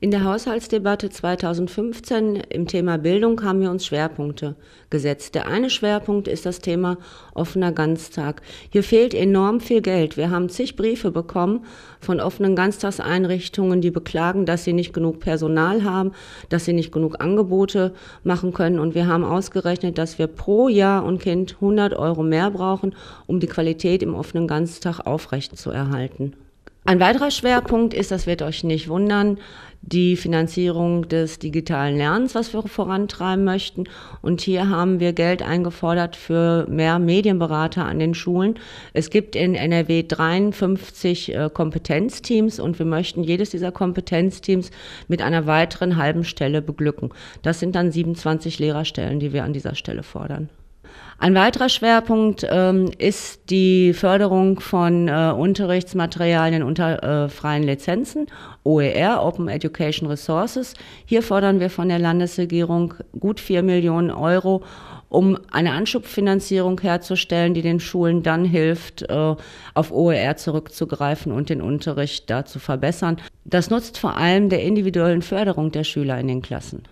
In der Haushaltsdebatte 2015 im Thema Bildung haben wir uns Schwerpunkte gesetzt. Der eine Schwerpunkt ist das Thema offener Ganztag. Hier fehlt enorm viel Geld. Wir haben zig Briefe bekommen von offenen Ganztagseinrichtungen, die beklagen, dass sie nicht genug Personal haben, dass sie nicht genug Angebote machen können. Und wir haben ausgerechnet, dass wir pro Jahr und Kind 100 Euro mehr brauchen, um die Qualität im offenen Ganztag aufrechtzuerhalten. Ein weiterer Schwerpunkt ist, das wird euch nicht wundern, die Finanzierung des digitalen Lernens, was wir vorantreiben möchten. Und hier haben wir Geld eingefordert für mehr Medienberater an den Schulen. Es gibt in NRW 53 äh, Kompetenzteams und wir möchten jedes dieser Kompetenzteams mit einer weiteren halben Stelle beglücken. Das sind dann 27 Lehrerstellen, die wir an dieser Stelle fordern. Ein weiterer Schwerpunkt ähm, ist die Förderung von äh, Unterrichtsmaterialien unter äh, freien Lizenzen, OER, Open Education Resources. Hier fordern wir von der Landesregierung gut 4 Millionen Euro, um eine Anschubfinanzierung herzustellen, die den Schulen dann hilft, äh, auf OER zurückzugreifen und den Unterricht da zu verbessern. Das nutzt vor allem der individuellen Förderung der Schüler in den Klassen.